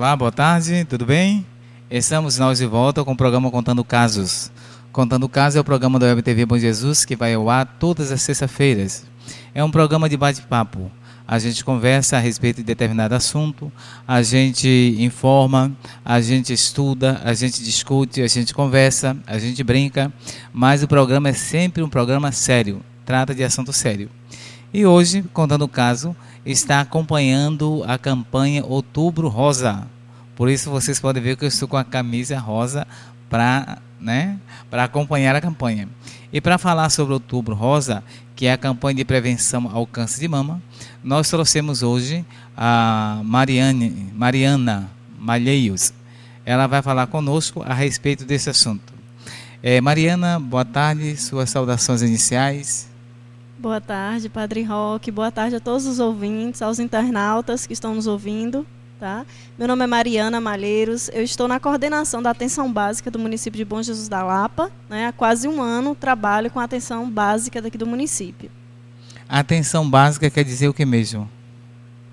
Olá, boa tarde, tudo bem? Estamos nós de volta com o programa Contando Casos. Contando Casos é o programa da Web TV Bom Jesus que vai ao ar todas as sextas-feiras. É um programa de bate-papo. A gente conversa a respeito de determinado assunto, a gente informa, a gente estuda, a gente discute, a gente conversa, a gente brinca, mas o programa é sempre um programa sério, trata de assunto sério. E hoje, contando o caso, está acompanhando a campanha Outubro Rosa. Por isso vocês podem ver que eu estou com a camisa rosa para né, acompanhar a campanha. E para falar sobre Outubro Rosa, que é a campanha de prevenção ao câncer de mama, nós trouxemos hoje a Mariane, Mariana Malheios. Ela vai falar conosco a respeito desse assunto. É, Mariana, boa tarde, suas saudações iniciais. Boa tarde, Padre Roque. Boa tarde a todos os ouvintes, aos internautas que estão nos ouvindo. Tá? Meu nome é Mariana Malheiros, eu estou na coordenação da atenção básica do município de Bom Jesus da Lapa. Né? Há quase um ano trabalho com a atenção básica daqui do município. A atenção básica quer dizer o que mesmo?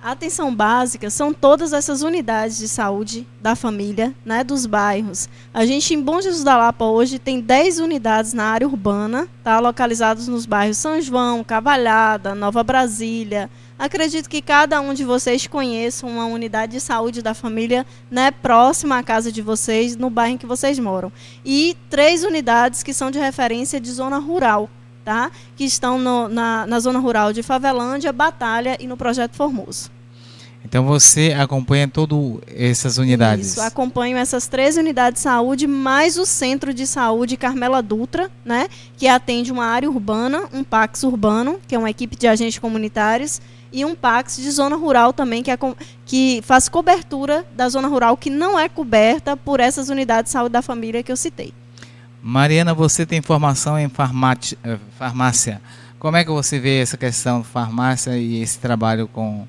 A atenção básica são todas essas unidades de saúde da família, né, dos bairros. A gente em Bom Jesus da Lapa hoje tem 10 unidades na área urbana, tá, localizados nos bairros São João, Cavalhada, Nova Brasília. Acredito que cada um de vocês conheça uma unidade de saúde da família, né, próxima à casa de vocês, no bairro em que vocês moram. E três unidades que são de referência de zona rural, Tá? que estão no, na, na zona rural de Favelândia, Batalha e no Projeto Formoso. Então você acompanha todas essas unidades? Isso, acompanho essas três unidades de saúde, mais o Centro de Saúde Carmela Dutra, né, que atende uma área urbana, um PAX urbano, que é uma equipe de agentes comunitários, e um PAX de zona rural também, que, é, que faz cobertura da zona rural que não é coberta por essas unidades de saúde da família que eu citei. Mariana, você tem formação em eh, farmácia. Como é que você vê essa questão de farmácia e esse trabalho com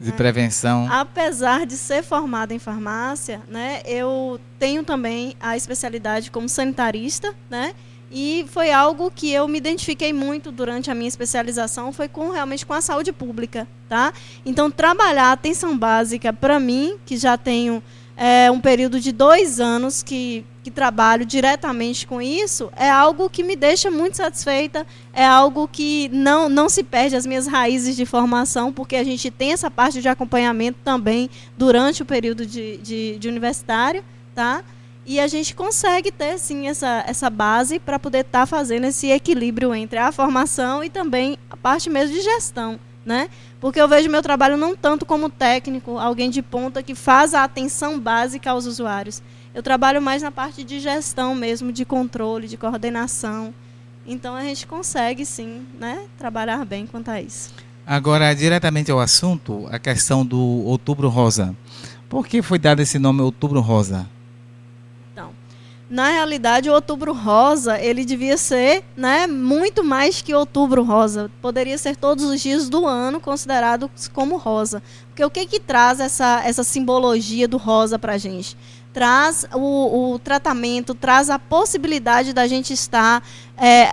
de prevenção. Apesar de ser formada em farmácia, né, eu tenho também a especialidade como sanitarista, né? E foi algo que eu me identifiquei muito durante a minha especialização, foi com realmente com a saúde pública, tá? Então trabalhar atenção básica para mim, que já tenho é, um período de dois anos que que trabalho diretamente com isso, é algo que me deixa muito satisfeita, é algo que não, não se perde as minhas raízes de formação, porque a gente tem essa parte de acompanhamento também durante o período de, de, de universitário, tá? E a gente consegue ter, sim, essa, essa base para poder estar tá fazendo esse equilíbrio entre a formação e também a parte mesmo de gestão, né? Porque eu vejo meu trabalho não tanto como técnico, alguém de ponta que faz a atenção básica aos usuários, eu trabalho mais na parte de gestão mesmo, de controle, de coordenação. Então a gente consegue sim, né, trabalhar bem quanto a isso. Agora, diretamente ao assunto, a questão do Outubro Rosa. Por que foi dado esse nome Outubro Rosa? Então, na realidade, o Outubro Rosa, ele devia ser, né, muito mais que Outubro Rosa. Poderia ser todos os dias do ano considerados como rosa. Porque o que que traz essa essa simbologia do rosa pra gente? traz o, o tratamento, traz a possibilidade da gente estar é,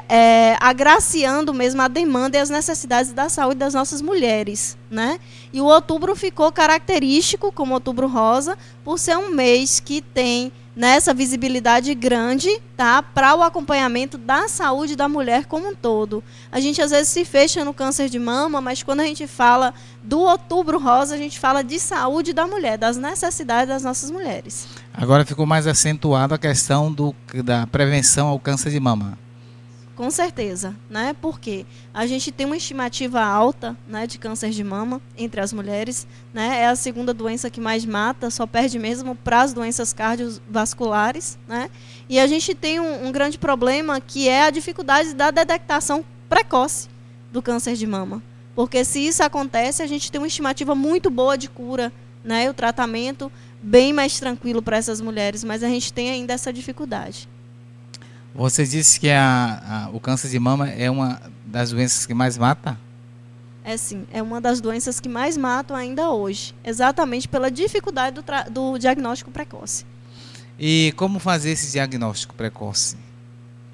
é, agraciando mesmo a demanda e as necessidades da saúde das nossas mulheres. Né? E o outubro ficou característico, como outubro rosa, por ser um mês que tem nessa né, visibilidade grande, tá? Para o acompanhamento da saúde da mulher como um todo. A gente às vezes se fecha no câncer de mama, mas quando a gente fala do Outubro Rosa, a gente fala de saúde da mulher, das necessidades das nossas mulheres. Agora ficou mais acentuada a questão do, da prevenção ao câncer de mama. Com certeza, né? Porque a gente tem uma estimativa alta, né, de câncer de mama entre as mulheres, né? É a segunda doença que mais mata, só perde mesmo para as doenças cardiovasculares, né? E a gente tem um, um grande problema que é a dificuldade da detectação precoce do câncer de mama, porque se isso acontece, a gente tem uma estimativa muito boa de cura, né? O tratamento bem mais tranquilo para essas mulheres, mas a gente tem ainda essa dificuldade. Você disse que a, a, o câncer de mama é uma das doenças que mais mata? É sim, é uma das doenças que mais matam ainda hoje, exatamente pela dificuldade do, do diagnóstico precoce. E como fazer esse diagnóstico precoce?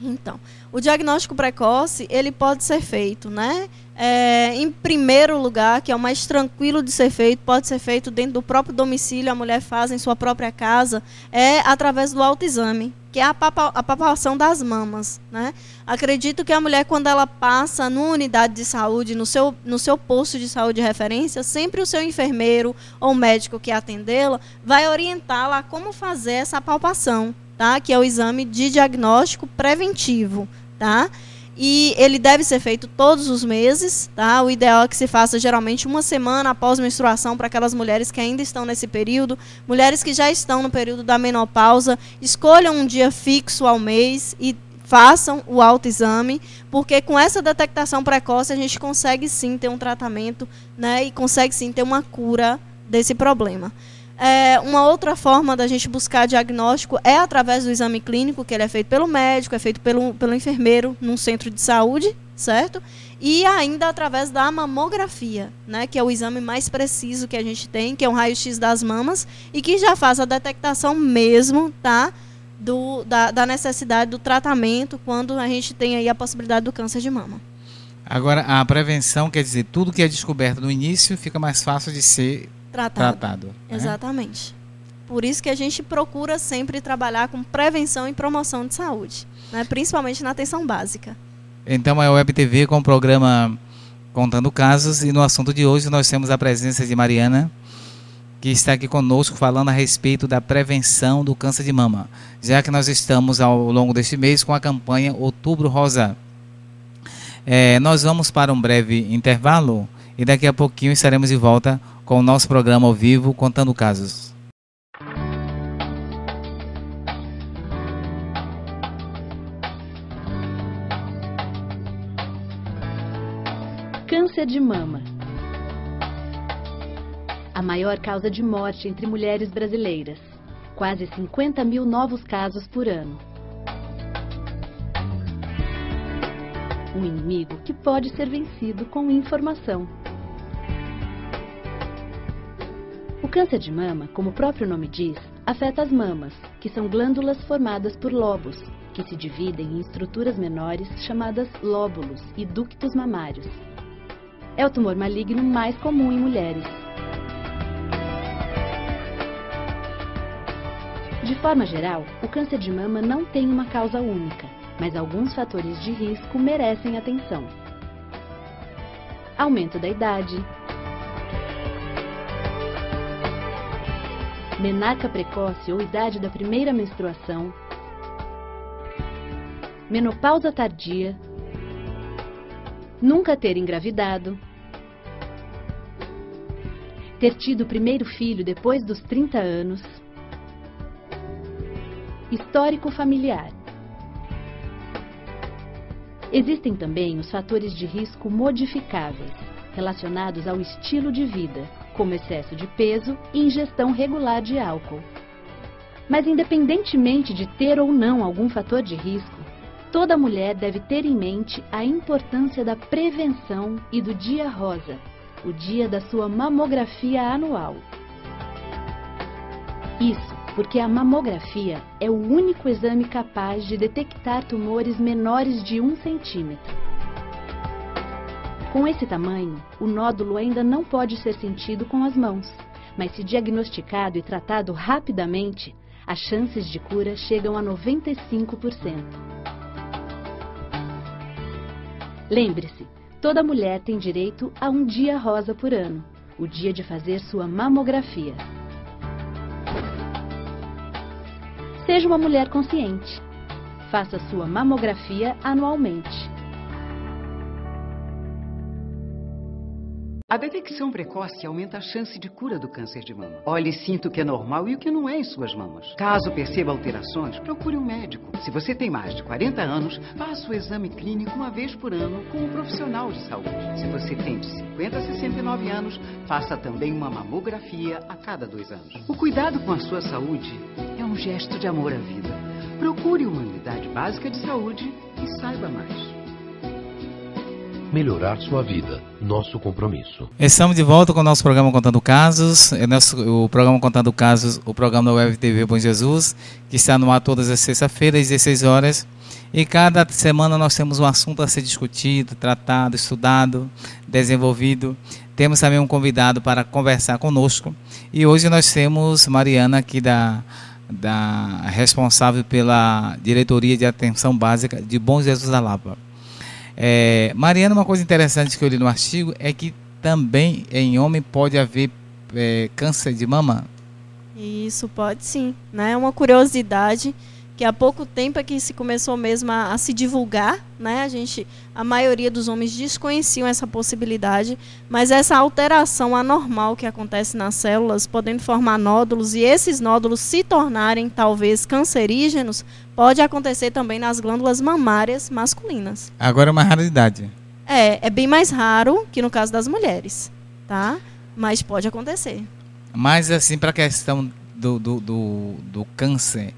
Então, o diagnóstico precoce ele pode ser feito, né? É, em primeiro lugar, que é o mais tranquilo de ser feito, pode ser feito dentro do próprio domicílio, a mulher faz em sua própria casa, é através do autoexame que é a palpação das mamas. Né? Acredito que a mulher, quando ela passa numa unidade de saúde, no seu, no seu posto de saúde de referência, sempre o seu enfermeiro ou médico que atendê-la vai orientá-la a como fazer essa palpação, tá? que é o exame de diagnóstico preventivo. Tá? e ele deve ser feito todos os meses, tá? O ideal é que se faça geralmente uma semana após menstruação para aquelas mulheres que ainda estão nesse período, mulheres que já estão no período da menopausa, escolham um dia fixo ao mês e façam o autoexame, porque com essa detectação precoce a gente consegue sim ter um tratamento, né, e consegue sim ter uma cura desse problema. É, uma outra forma da gente buscar diagnóstico é através do exame clínico, que ele é feito pelo médico, é feito pelo, pelo enfermeiro num centro de saúde, certo? E ainda através da mamografia, né, que é o exame mais preciso que a gente tem, que é um raio-x das mamas, e que já faz a detectação mesmo, tá? Do, da, da necessidade do tratamento quando a gente tem aí a possibilidade do câncer de mama. Agora, a prevenção quer dizer tudo que é descoberto no início fica mais fácil de ser tratado. tratado né? Exatamente. Por isso que a gente procura sempre trabalhar com prevenção e promoção de saúde, né? principalmente na atenção básica. Então é o WebTV com o programa Contando Casos e no assunto de hoje nós temos a presença de Mariana, que está aqui conosco falando a respeito da prevenção do câncer de mama, já que nós estamos ao longo deste mês com a campanha Outubro Rosa. É, nós vamos para um breve intervalo e daqui a pouquinho estaremos de volta com o nosso programa ao vivo Contando Casos. Câncer de mama. A maior causa de morte entre mulheres brasileiras. Quase 50 mil novos casos por ano. Um inimigo que pode ser vencido com informação. câncer de mama, como o próprio nome diz, afeta as mamas, que são glândulas formadas por lobos, que se dividem em estruturas menores chamadas lóbulos e ductos mamários. É o tumor maligno mais comum em mulheres. De forma geral, o câncer de mama não tem uma causa única, mas alguns fatores de risco merecem atenção. Aumento da idade, menarca precoce ou idade da primeira menstruação, menopausa tardia, nunca ter engravidado, ter tido o primeiro filho depois dos 30 anos, histórico familiar. Existem também os fatores de risco modificáveis, relacionados ao estilo de vida, como excesso de peso e ingestão regular de álcool. Mas, independentemente de ter ou não algum fator de risco, toda mulher deve ter em mente a importância da prevenção e do Dia Rosa, o dia da sua mamografia anual. Isso porque a mamografia é o único exame capaz de detectar tumores menores de 1 centímetro. Com esse tamanho, o nódulo ainda não pode ser sentido com as mãos, mas se diagnosticado e tratado rapidamente, as chances de cura chegam a 95%. Lembre-se, toda mulher tem direito a um dia rosa por ano, o dia de fazer sua mamografia. Seja uma mulher consciente. Faça sua mamografia anualmente. A detecção precoce aumenta a chance de cura do câncer de mama. Olhe e sinta o que é normal e o que não é em suas mamas. Caso perceba alterações, procure um médico. Se você tem mais de 40 anos, faça o exame clínico uma vez por ano com um profissional de saúde. Se você tem de 50 a 69 anos, faça também uma mamografia a cada dois anos. O cuidado com a sua saúde é um gesto de amor à vida. Procure uma unidade básica de saúde e saiba mais melhorar sua vida. Nosso compromisso. Estamos de volta com o nosso programa Contando Casos. É nosso, o programa Contando Casos, o programa da Web TV Bom Jesus, que está no ar todas as sextas-feiras, às 16 horas. E cada semana nós temos um assunto a ser discutido, tratado, estudado, desenvolvido. Temos também um convidado para conversar conosco. E hoje nós temos Mariana aqui da da responsável pela diretoria de atenção básica de Bom Jesus da Lapa. É, Mariana, uma coisa interessante que eu li no artigo é que também em homem pode haver é, câncer de mama. Isso pode sim, né? É uma curiosidade e há pouco tempo é que se começou mesmo a, a, se divulgar, né? A gente, a maioria dos homens desconheciam essa possibilidade, mas essa alteração anormal que acontece nas células, podendo formar nódulos e esses nódulos se tornarem talvez cancerígenos, pode acontecer também nas glândulas mamárias masculinas. Agora é uma raridade. É, é bem mais raro que no caso das mulheres, tá? Mas pode acontecer. Mas assim, para a questão do, do, do, do câncer,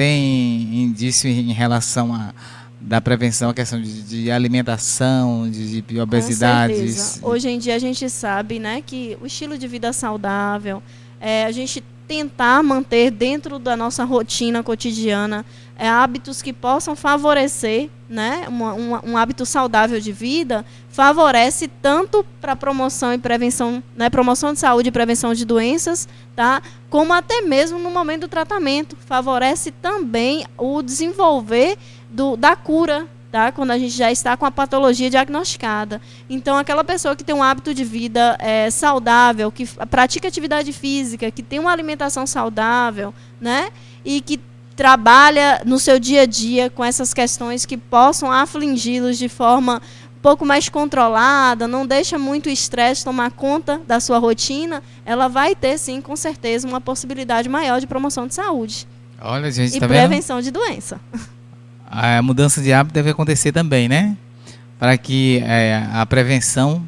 tem indício em relação a da prevenção, a questão de, de alimentação, de, de obesidade. Hoje em dia a gente sabe, né, que o estilo de vida saudável, é, a gente tentar manter dentro da nossa rotina cotidiana é, hábitos que possam favorecer, né, uma, uma, um hábito saudável de vida, favorece tanto para promoção e prevenção, né, promoção de saúde e prevenção de doenças, tá, como até mesmo no momento do tratamento, favorece também o desenvolver do, da cura, tá? Quando a gente já está com a patologia diagnosticada. Então, aquela pessoa que tem um hábito de vida é, saudável, que pratica atividade física, que tem uma alimentação saudável, né? E que trabalha no seu dia a dia com essas questões que possam afligi-los de forma um pouco mais controlada, não deixa muito estresse tomar conta da sua rotina, ela vai ter sim, com certeza, uma possibilidade maior de promoção de saúde. Olha, gente, e tá prevenção vendo? de doença. A mudança de hábito deve acontecer também, né? Para que é, a prevenção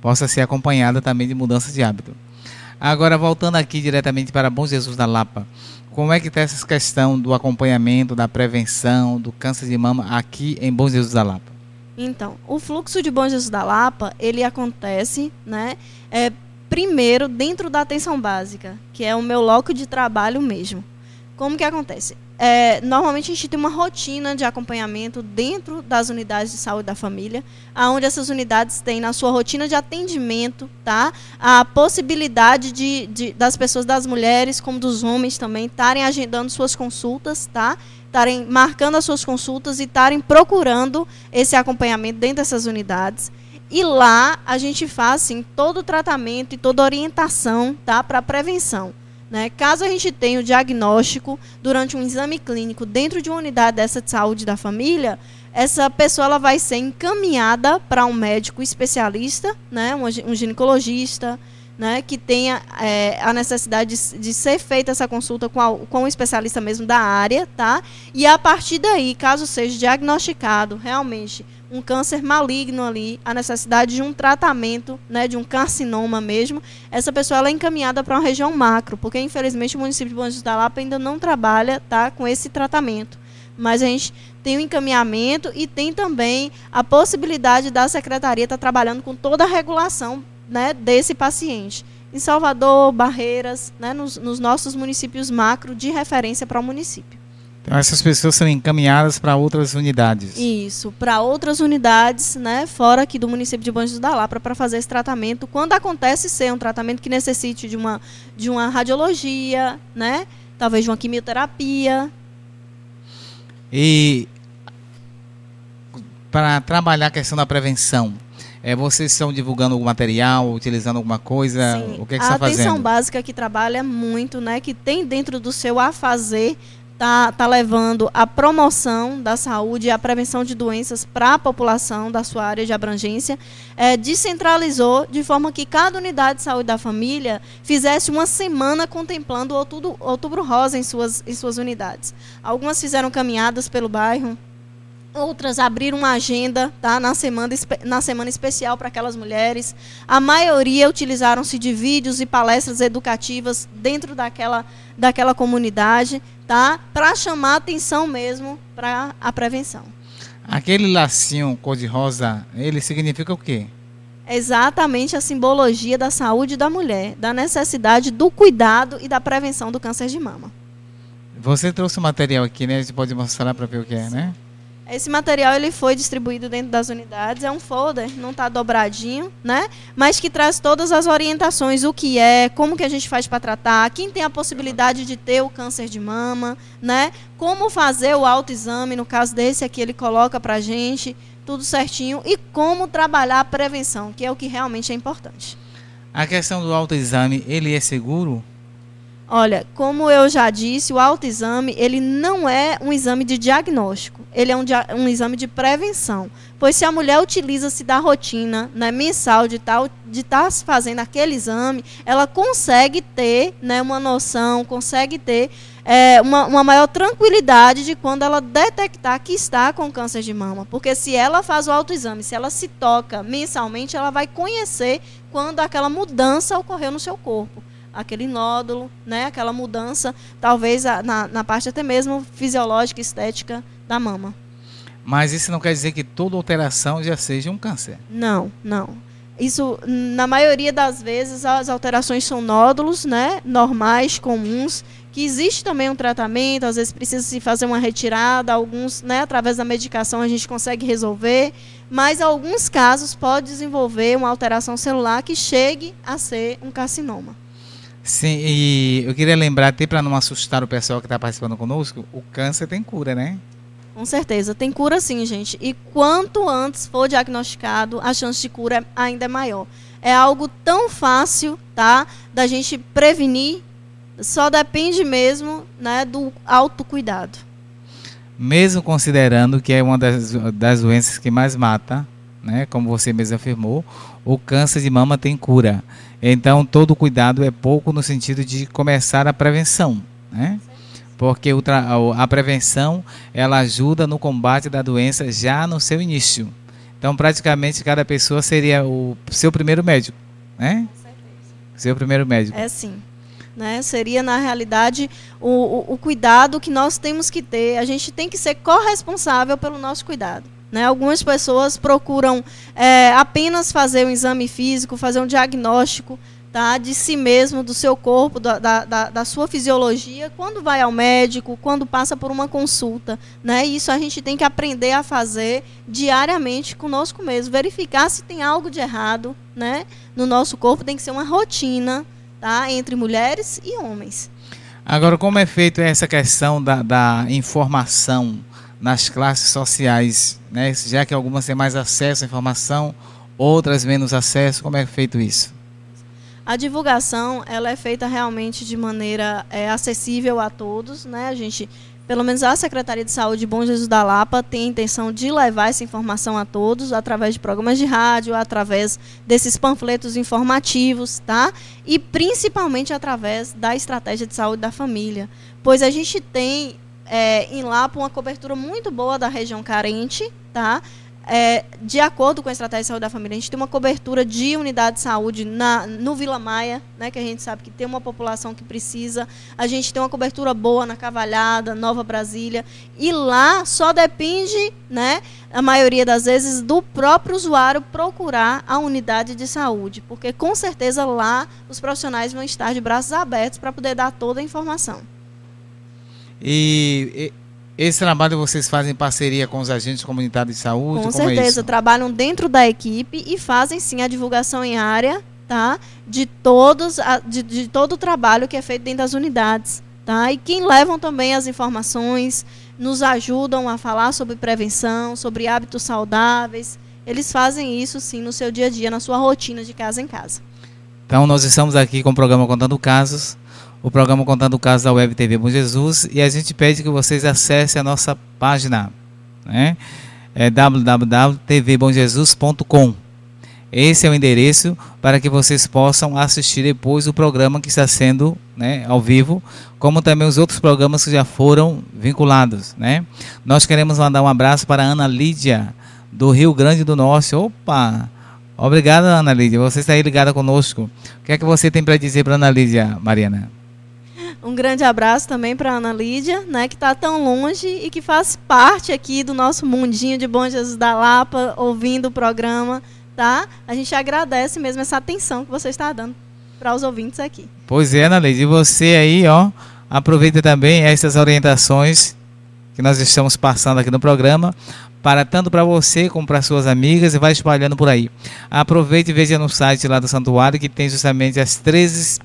possa ser acompanhada também de mudança de hábito. Agora, voltando aqui diretamente para Bom Jesus da Lapa, como é que está essa questão do acompanhamento, da prevenção, do câncer de mama aqui em Bom Jesus da Lapa? Então, o fluxo de Bom Jesus da Lapa, ele acontece, né? É, primeiro dentro da atenção básica, que é o meu loco de trabalho mesmo. Como que acontece? É, normalmente a gente tem uma rotina de acompanhamento dentro das unidades de saúde da família, aonde essas unidades têm na sua rotina de atendimento, tá? A possibilidade de, de das pessoas, das mulheres, como dos homens também, estarem agendando suas consultas, tá? Estarem marcando as suas consultas e estarem procurando esse acompanhamento dentro dessas unidades. E lá a gente faz assim, todo o tratamento e toda a orientação tá, para prevenção. Né? Caso a gente tenha o diagnóstico durante um exame clínico dentro de uma unidade dessa de saúde da família, essa pessoa ela vai ser encaminhada para um médico especialista, né? um ginecologista, né? que tenha é, a necessidade de, de, ser feita essa consulta com, a, com um especialista mesmo da área, tá? E a partir daí, caso seja diagnosticado realmente um câncer maligno ali, a necessidade de um tratamento, né, de um carcinoma mesmo, essa pessoa ela é encaminhada para uma região macro, porque infelizmente o município de Bom Jesus da Lapa ainda não trabalha, tá, com esse tratamento. Mas a gente tem o um encaminhamento e tem também a possibilidade da secretaria estar tá trabalhando com toda a regulação, né, desse paciente. Em Salvador, Barreiras, né, nos, nos nossos municípios macro de referência para o município. Então essas pessoas são encaminhadas para outras unidades. Isso, para outras unidades, né, fora aqui do município de Banjos da Lapa para fazer esse tratamento, quando acontece ser um tratamento que necessite de uma de uma radiologia, né, talvez de uma quimioterapia. E para trabalhar a questão da prevenção, é, vocês estão divulgando algum material, utilizando alguma coisa? Sim. O que, é que a está fazendo? A atenção básica que trabalha muito, né, que tem dentro do seu a fazer está tá levando a promoção da saúde e a prevenção de doenças para a população da sua área de abrangência, é, descentralizou de forma que cada unidade de saúde da família fizesse uma semana contemplando o outubro, outubro rosa em suas, em suas unidades. Algumas fizeram caminhadas pelo bairro, outras abriram uma agenda tá, na, semana, na semana especial para aquelas mulheres. A maioria utilizaram-se de vídeos e palestras educativas dentro daquela, daquela comunidade, tá, para chamar atenção mesmo para a prevenção. Aquele lacinho cor-de-rosa, ele significa o quê? É exatamente a simbologia da saúde da mulher, da necessidade do cuidado e da prevenção do câncer de mama. Você trouxe o material aqui, né? A gente pode mostrar para ver o que é, Sim. né? Esse material ele foi distribuído dentro das unidades, é um folder, não está dobradinho, né? Mas que traz todas as orientações, o que é, como que a gente faz para tratar, quem tem a possibilidade de ter o câncer de mama, né? Como fazer o autoexame, no caso desse aqui ele coloca para a gente, tudo certinho, e como trabalhar a prevenção, que é o que realmente é importante. A questão do autoexame, ele é seguro? Olha, como eu já disse, o autoexame ele não é um exame de diagnóstico, ele é um, um exame de prevenção. Pois se a mulher utiliza-se da rotina né, mensal de estar de tá fazendo aquele exame, ela consegue ter né, uma noção, consegue ter é, uma, uma maior tranquilidade de quando ela detectar que está com câncer de mama. Porque se ela faz o autoexame, se ela se toca mensalmente, ela vai conhecer quando aquela mudança ocorreu no seu corpo aquele nódulo, né, aquela mudança, talvez na, na parte até mesmo fisiológica e estética da mama. Mas isso não quer dizer que toda alteração já seja um câncer? Não, não. Isso, na maioria das vezes, as alterações são nódulos, né, normais, comuns, que existe também um tratamento, às vezes precisa se fazer uma retirada, alguns, né, através da medicação a gente consegue resolver, mas alguns casos pode desenvolver uma alteração celular que chegue a ser um carcinoma. Sim, e eu queria lembrar, até para não assustar o pessoal que está participando conosco, o câncer tem cura, né? Com certeza, tem cura sim, gente. E quanto antes for diagnosticado, a chance de cura é ainda é maior. É algo tão fácil, tá? Da gente prevenir, só depende mesmo, né, do autocuidado. Mesmo considerando que é uma das, das doenças que mais mata, né, como você mesmo afirmou, o câncer de mama tem cura. Então, todo cuidado é pouco no sentido de começar a prevenção, né? Porque a prevenção ela ajuda no combate da doença já no seu início. Então, praticamente cada pessoa seria o seu primeiro médico, né? Seu primeiro médico. É sim. Né? Seria, na realidade, o, o, o, cuidado que nós temos que ter. A gente tem que ser corresponsável pelo nosso cuidado. Né? Algumas pessoas procuram é, apenas fazer um exame físico, fazer um diagnóstico tá? de si mesmo, do seu corpo, da, da, da, sua fisiologia, quando vai ao médico, quando passa por uma consulta. Né? Isso a gente tem que aprender a fazer diariamente conosco mesmo, verificar se tem algo de errado né? no nosso corpo, tem que ser uma rotina tá? entre mulheres e homens. Agora, como é feito essa questão da, da informação? nas classes sociais, né? já que algumas têm mais acesso à informação, outras menos acesso, como é feito isso? A divulgação ela é feita realmente de maneira é, acessível a todos, né? A gente, pelo menos a Secretaria de Saúde Bom Jesus da Lapa tem a intenção de levar essa informação a todos através de programas de rádio, através desses panfletos informativos, tá? E principalmente através da estratégia de saúde da família, pois a gente tem é, em Lapa uma cobertura muito boa da região carente, tá? É, de acordo com a estratégia de saúde da família, a gente tem uma cobertura de unidade de saúde na, no Vila Maia, né, que a gente sabe que tem uma população que precisa. A gente tem uma cobertura boa na Cavalhada, Nova Brasília. E lá só depende, né, a maioria das vezes, do próprio usuário procurar a unidade de saúde. Porque com certeza lá os profissionais vão estar de braços abertos para poder dar toda a informação. E, e esse trabalho vocês fazem em parceria com os agentes comunitários de saúde? Com é certeza, é trabalham dentro da equipe e fazem sim a divulgação em área, tá? De todos, a, de, de todo o trabalho que é feito dentro das unidades, tá? E quem levam também as informações, nos ajudam a falar sobre prevenção, sobre hábitos saudáveis. Eles fazem isso sim no seu dia a dia, na sua rotina de casa em casa. Então nós estamos aqui com o programa Contando Casos o programa Contando o Caso da Web TV Bom Jesus e a gente pede que vocês acessem a nossa página, né? É www.tvbomjesus.com. Esse é o endereço para que vocês possam assistir depois o programa que está sendo né, ao vivo, como também os outros programas que já foram vinculados. Né? Nós queremos mandar um abraço para a Ana Lídia, do Rio Grande do Norte. Opa! Obrigada, Ana Lídia. Você está aí ligada conosco. O que é que você tem para dizer para Ana Lídia, Mariana? Um grande abraço também para Ana Lídia, né, que está tão longe e que faz parte aqui do nosso mundinho de Bom Jesus da Lapa, ouvindo o programa, tá? A gente agradece mesmo essa atenção que você está dando para os ouvintes aqui. Pois é, Ana Lídia, e você aí, ó, aproveita também essas orientações que nós estamos passando aqui no programa para tanto para você como para suas amigas e vai espalhando por aí. Aproveite e veja no site lá do Santuário que tem justamente as 13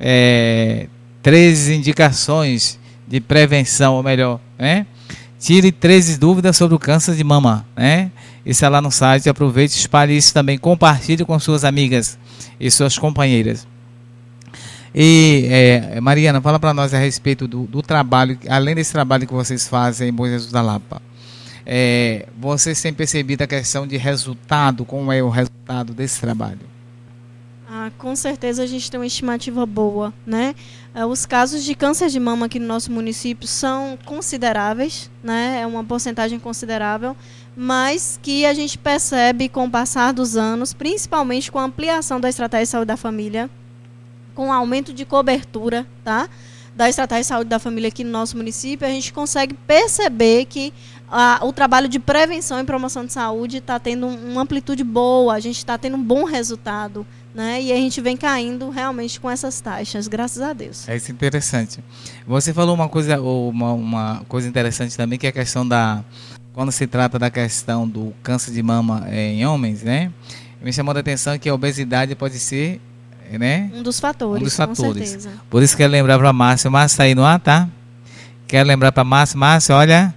é, eh, 13 indicações de prevenção, ou melhor, né? Tire 13 dúvidas sobre o câncer de mama, né? Isso é lá no site, aproveite, espalhe isso também, compartilhe com suas amigas e suas companheiras. E é, Mariana, fala para nós a respeito do, do, trabalho, além desse trabalho que vocês fazem em Bom Jesus da Lapa. É, vocês têm percebido a questão de resultado, como é o resultado desse trabalho? com certeza a gente tem uma estimativa boa, né? É, os casos de câncer de mama aqui no nosso município são consideráveis, né? É uma porcentagem considerável, mas que a gente percebe com o passar dos anos, principalmente com a ampliação da estratégia de saúde da família, com o aumento de cobertura, tá? Da estratégia de saúde da família aqui no nosso município, a gente consegue perceber que a, o trabalho de prevenção e promoção de saúde está tendo uma amplitude boa, a gente está tendo um bom resultado. Né? E a gente vem caindo realmente com essas taxas, graças a Deus. É isso interessante. Você falou uma coisa, uma, uma coisa interessante também, que é a questão da. Quando se trata da questão do câncer de mama é, em homens, né? Me chamou a atenção que a obesidade pode ser, né? Um dos fatores. Um dos fatores. Por isso que eu lembrar para Márcia, Márcia tá aí no ar, tá? Quero lembrar para Márcia, Márcia, olha,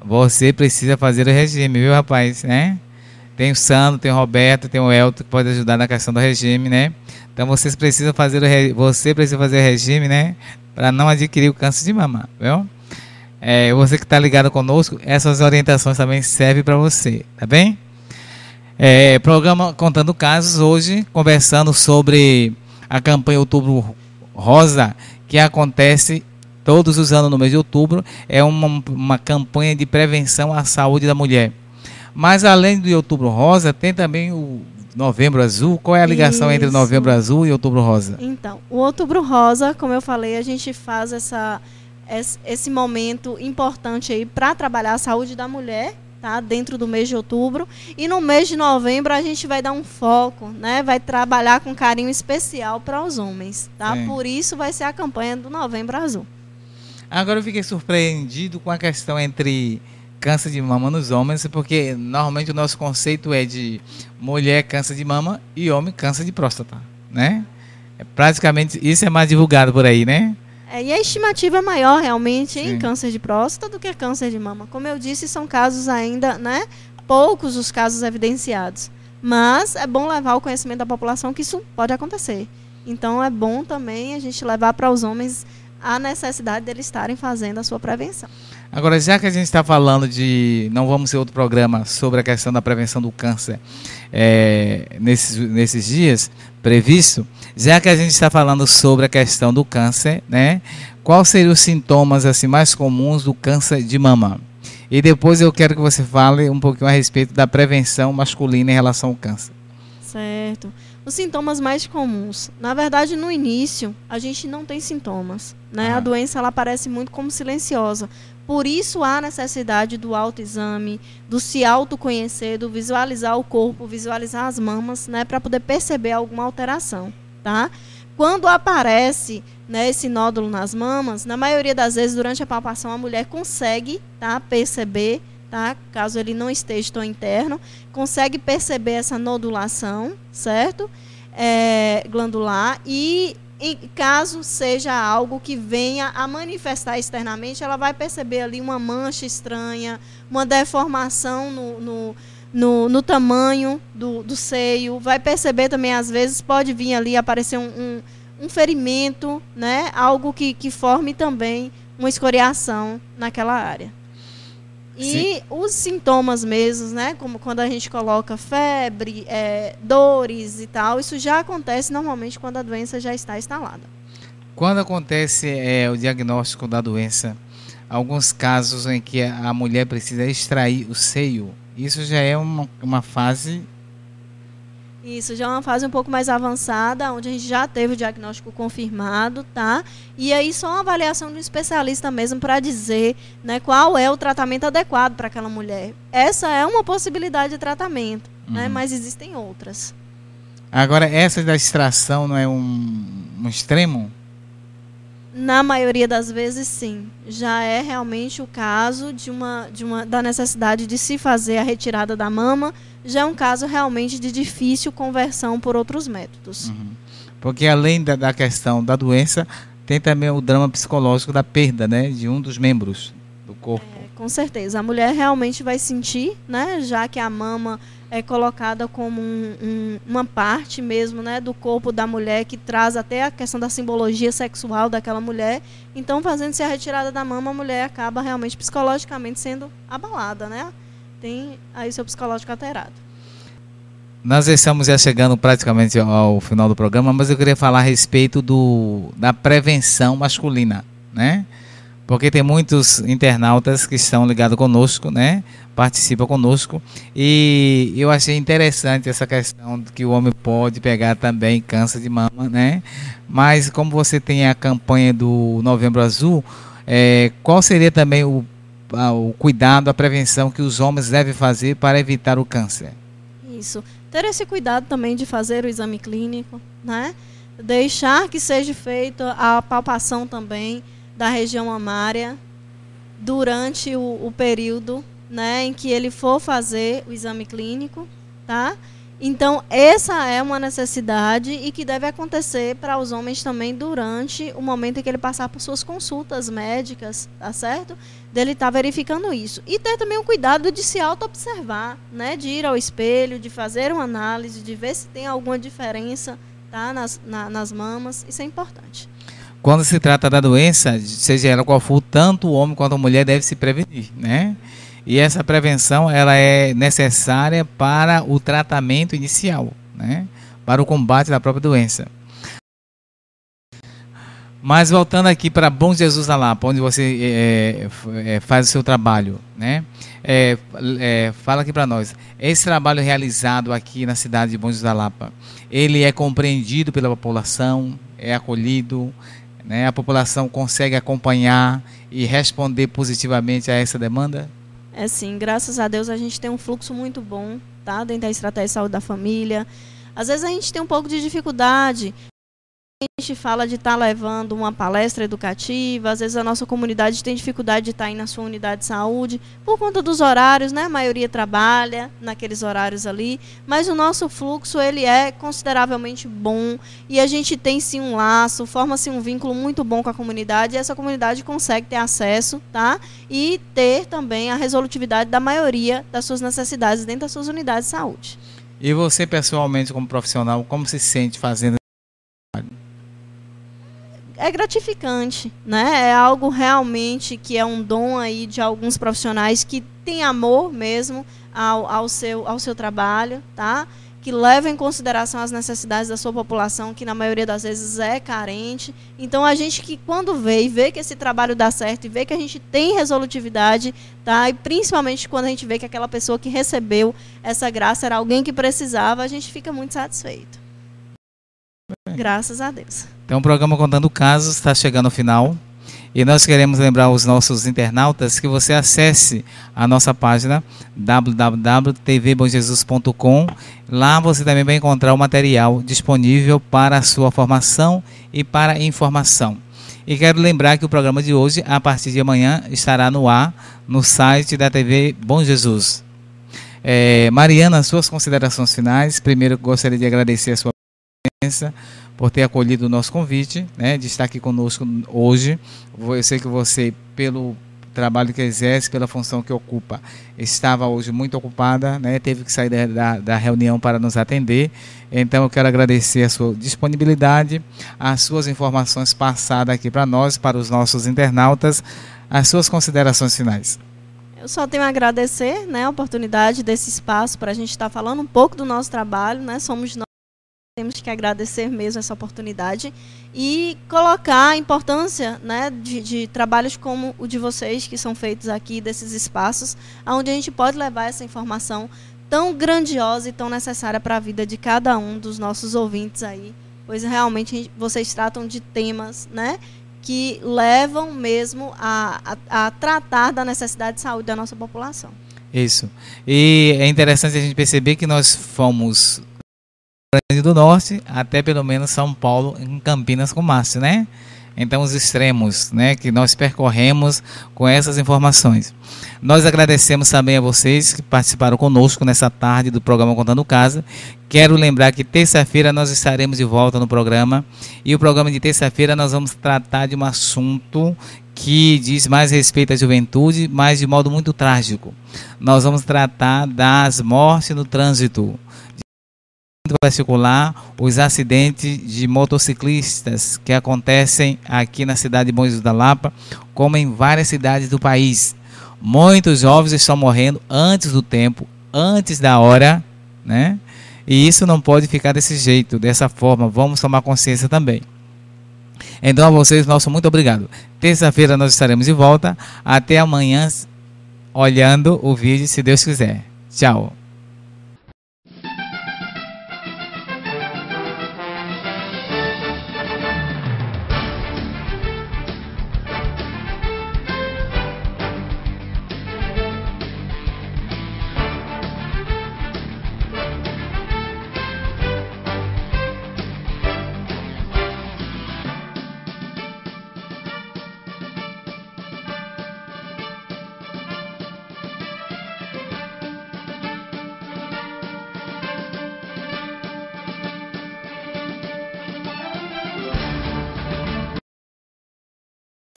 você precisa fazer o regime, viu, rapaz, né? Tem o Sandro, tem o Roberto, tem o Elton que pode ajudar na questão do regime, né? Então vocês precisam fazer o re... você precisa fazer o regime, né? Para não adquirir o câncer de mama, viu? É, você que está ligado conosco, essas orientações também servem para você, tá bem? É, programa Contando Casos hoje, conversando sobre a campanha Outubro Rosa, que acontece todos os anos no mês de outubro. É uma, uma campanha de prevenção à saúde da mulher. Mas além do Outubro Rosa, tem também o Novembro Azul. Qual é a ligação Isso. entre Novembro Azul e Outubro Rosa? Então, o Outubro Rosa, como eu falei, a gente faz essa, esse momento importante aí para trabalhar a saúde da mulher. Tá, dentro do mês de outubro e no mês de novembro a gente vai dar um foco, né? Vai trabalhar com carinho especial para os homens, tá? Sim. Por isso vai ser a campanha do Novembro Azul. Agora eu fiquei surpreendido com a questão entre câncer de mama nos homens, porque normalmente o nosso conceito é de mulher câncer de mama e homem câncer de próstata, né? É praticamente isso é mais divulgado por aí, né? É, e a estimativa é maior realmente Sim. em câncer de próstata do que câncer de mama. Como eu disse, são casos ainda, né? Poucos os casos evidenciados. Mas é bom levar o conhecimento da população que isso pode acontecer. Então é bom também a gente levar para os homens a necessidade deles estarem fazendo a sua prevenção. Agora, já que a gente está falando de, não vamos ter outro programa sobre a questão da prevenção do câncer é, nesses, nesses dias previsto, já que a gente está falando sobre a questão do câncer, né? Quais seriam os sintomas assim mais comuns do câncer de mama? E depois eu quero que você fale um pouquinho a respeito da prevenção masculina em relação ao câncer. Certo. Os sintomas mais comuns. Na verdade, no início, a gente não tem sintomas, né? Ah. A doença ela aparece muito como silenciosa por isso há necessidade do autoexame, do se autoconhecer, do visualizar o corpo, visualizar as mamas, né, para poder perceber alguma alteração, tá? Quando aparece né, esse nódulo nas mamas, na maioria das vezes durante a palpação a mulher consegue, tá, perceber, tá, caso ele não esteja tão interno, consegue perceber essa nodulação, certo? É, glandular e e caso seja algo que venha a manifestar externamente, ela vai perceber ali uma mancha estranha, uma deformação no, no, no, no tamanho do, do, seio. Vai perceber também, às vezes, pode vir ali aparecer um, um, um ferimento, né? algo que, que forme também uma escoriação naquela área. E Sim. os sintomas mesmos, né? Como quando a gente coloca febre, é, dores e tal, isso já acontece normalmente quando a doença já está instalada. Quando acontece é, o diagnóstico da doença, alguns casos em que a mulher precisa extrair o seio, isso já é uma, uma fase isso, já é uma fase um pouco mais avançada, onde a gente já teve o diagnóstico confirmado, tá? E aí só uma avaliação de um especialista mesmo para dizer né, qual é o tratamento adequado para aquela mulher. Essa é uma possibilidade de tratamento, né? uhum. né? Mas existem outras. Agora, essa da extração não é um, um extremo? Na maioria das vezes, sim. Já é realmente o caso de uma, de uma, da necessidade de se fazer a retirada da mama. Já é um caso realmente de difícil conversão por outros métodos. Uhum. Porque além da, da, questão da doença, tem também o drama psicológico da perda né, de um dos membros do corpo. É, com certeza. A mulher realmente vai sentir, né, já que a mama é colocada como um, um, uma parte mesmo né, do corpo da mulher que traz até a questão da simbologia sexual daquela mulher. Então, fazendo-se a retirada da mama, a mulher acaba realmente psicologicamente sendo abalada, né? Tem aí seu psicológico alterado. Nós estamos já chegando praticamente ao final do programa, mas eu queria falar a respeito do, da prevenção masculina, né? Porque tem muitos internautas que estão ligados conosco, né? participa conosco. E eu achei interessante essa questão de que o homem pode pegar também câncer de mama, né? Mas como você tem a campanha do Novembro Azul, é, qual seria também o, a, o cuidado, a prevenção que os homens devem fazer para evitar o câncer? Isso. Ter esse cuidado também de fazer o exame clínico, né? Deixar que seja feita a palpação também da região mamária durante o, o período né, em que ele for fazer o exame clínico, tá? Então, essa é uma necessidade e que deve acontecer para os homens também durante o momento em que ele passar por suas consultas médicas, tá certo? Dele estar tá verificando isso. E ter também o cuidado de se auto-observar, né? De ir ao espelho, de fazer uma análise, de ver se tem alguma diferença tá? nas, na, nas mamas. Isso é importante. Quando se trata da doença, seja ela qual for, tanto o homem quanto a mulher deve se prevenir, né? E essa prevenção ela é necessária para o tratamento inicial, né? para o combate da própria doença. Mas voltando aqui para Bom Jesus da Lapa, onde você é, é, é, faz o seu trabalho, né? É, é, fala aqui para nós. Esse trabalho realizado aqui na cidade de Bom Jesus da Lapa, ele é compreendido pela população, é acolhido, né? A população consegue acompanhar e responder positivamente a essa demanda? É sim, graças a Deus a gente tem um fluxo muito bom, tá? Dentro da estratégia de saúde da família. Às vezes a gente tem um pouco de dificuldade gente fala de estar tá levando uma palestra educativa, às vezes a nossa comunidade tem dificuldade de estar tá aí na sua unidade de saúde, por conta dos horários, né? A maioria trabalha naqueles horários ali, mas o nosso fluxo ele é consideravelmente bom e a gente tem sim um laço, forma-se um vínculo muito bom com a comunidade e essa comunidade consegue ter acesso, tá? E ter também a resolutividade da maioria das suas necessidades dentro das suas unidades de saúde. E você pessoalmente como profissional, como se sente fazendo é gratificante, né? É algo realmente que é um dom aí de alguns profissionais que têm amor mesmo ao, ao, seu, ao seu trabalho, tá? Que leva em consideração as necessidades da sua população, que na maioria das vezes é carente. Então a gente que quando vê e vê que esse trabalho dá certo e vê que a gente tem resolutividade, tá? E principalmente quando a gente vê que aquela pessoa que recebeu essa graça era alguém que precisava, a gente fica muito satisfeito. Bem. É. Graças a Deus. Então, é o programa Contando Casos está chegando ao final. E nós queremos lembrar os nossos internautas que você acesse a nossa página www.tvbomjesus.com. Lá você também vai encontrar o material disponível para a sua formação e para informação. E quero lembrar que o programa de hoje, a partir de amanhã, estará no ar no site da TV Bom Jesus. É, Mariana, suas considerações finais. Primeiro, gostaria de agradecer a sua presença por ter acolhido o nosso convite, né, de estar aqui conosco hoje. Eu sei que você, pelo trabalho que exerce, pela função que ocupa, estava hoje muito ocupada, né, teve que sair da, da, reunião para nos atender. Então, eu quero agradecer a sua disponibilidade, as suas informações passadas aqui para nós, para os nossos internautas, as suas considerações finais. Eu só tenho a agradecer né, a oportunidade desse espaço para a gente estar tá falando um pouco do nosso trabalho. Né? Somos nós temos que agradecer mesmo essa oportunidade e colocar a importância né, de, de, trabalhos como o de vocês, que são feitos aqui, desses espaços, onde a gente pode levar essa informação tão grandiosa e tão necessária para a vida de cada um dos nossos ouvintes aí, pois realmente gente, vocês tratam de temas né, que levam mesmo a, a, a tratar da necessidade de saúde da nossa população. Isso. E é interessante a gente perceber que nós fomos Grande do Norte até pelo menos São Paulo, em Campinas com Márcio, né? Então, os extremos né, que nós percorremos com essas informações. Nós agradecemos também a vocês que participaram conosco nessa tarde do programa Contando Casa. Quero lembrar que terça-feira nós estaremos de volta no programa. E o programa de terça-feira nós vamos tratar de um assunto que diz mais respeito à juventude, mas de modo muito trágico. Nós vamos tratar das mortes no trânsito trânsito particular, os acidentes de motociclistas que acontecem aqui na cidade de Bom Jesus da Lapa, como em várias cidades do país. Muitos jovens estão morrendo antes do tempo, antes da hora, né? E isso não pode ficar desse jeito, dessa forma. Vamos tomar consciência também. Então a vocês, nosso muito obrigado. Terça-feira nós estaremos de volta. Até amanhã, olhando o vídeo, se Deus quiser. Tchau.